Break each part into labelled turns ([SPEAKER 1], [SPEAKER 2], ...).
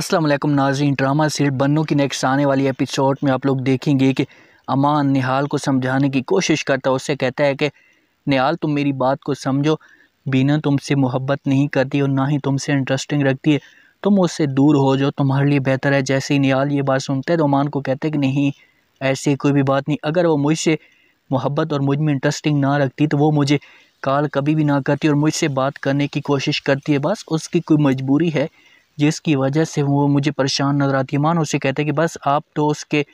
[SPEAKER 1] अस्सलाम वालेकुम नाजीन ड्रामा सीरियल बन्नू की नेक्स्ट आने वाली एपिसोड में आप लोग देखेंगे कि अमान निहाल को समझाने की कोशिश करता है उससे कहता है कि निहाल तुम मेरी बात को समझो बीना तुमसे मोहब्बत नहीं करती और ना ही तुमसे इंटरेस्टिंग रखती है तुम उससे दूर हो जाओ तुम्हारे लिए बेहतर है जैसे ही निहाल ये बात सुनते हैं तो अमान को कहते हैं कि नहीं ऐसी कोई भी बात नहीं अगर वो मुझसे मोहब्बत और मुझ में इंटरेस्टिंग ना रखती तो वो मुझे कॉल कभी भी ना करती और मुझसे बात करने की कोशिश करती है बस उसकी कोई मजबूरी है जिसकी वजह से वो मुझे परेशान नज़र आती है मान उसे कहते हैं कि बस आप तो उसके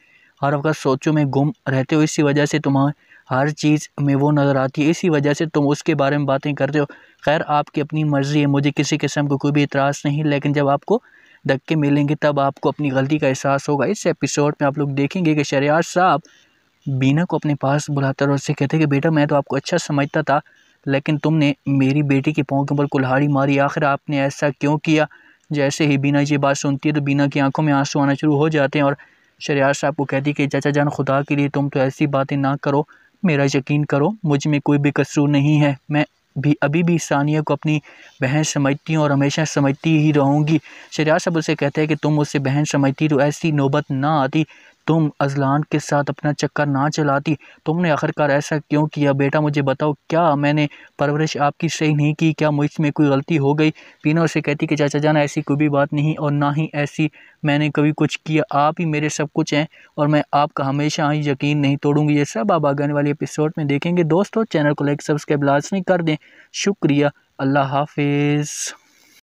[SPEAKER 1] हर वक्त सोचों में गुम रहते हो इसी वजह से तुम्हारे हर चीज़ में वो नज़र आती है इसी वजह से तुम उसके बारे में बातें करते हो खैर आपकी अपनी मर्ज़ी है मुझे किसी किस्म का कोई भी इतराज़ नहीं लेकिन जब आपको धक्के मिलेंगे तब आपको अपनी गलती का एहसास होगा इस एपिसोड में आप लोग देखेंगे कि शरियार साहब बीना को अपने पास बुलाता और उससे कहते कि बेटा मैं तो आपको अच्छा समझता था लेकिन तुमने मेरी बेटी के पाँव के ऊपर कुल्हाड़ी मारी आखिर आपने ऐसा क्यों किया जैसे ही बीना ये बात सुनती है तो बीना की आंखों में आंसू आना शुरू हो जाते हैं और शरियार साहब को कहती है कि चाचा जान खुदा के लिए तुम तो ऐसी बातें ना करो मेरा यकीन करो मुझ में कोई भी कसूर नहीं है मैं भी अभी भी सानिया को अपनी बहन समझती हूँ और हमेशा समझती ही रहूँगी शरियार साहब उसे कहते हैं कि तुम उसे बहन समझती तो ऐसी नौबत ना आती तुम अजलान के साथ अपना चक्कर ना चलाती तुमने आखिरकार ऐसा क्यों किया बेटा मुझे बताओ क्या मैंने परवरिश आपकी सही नहीं की क्या मुझ में कोई गलती हो गई पीना उसे कहती कि चाचा जान ऐसी कोई भी बात नहीं और ना ही ऐसी मैंने कभी कुछ किया आप ही मेरे सब कुछ हैं और मैं आपका हमेशा ही यकीन नहीं तोड़ूंगी ये सब आप आगे वाले एपिसोड में देखेंगे दोस्तों चैनल को लाइक सब्सक्राइब लाजमी कर दें शुक्रिया अल्लाह हाफिज़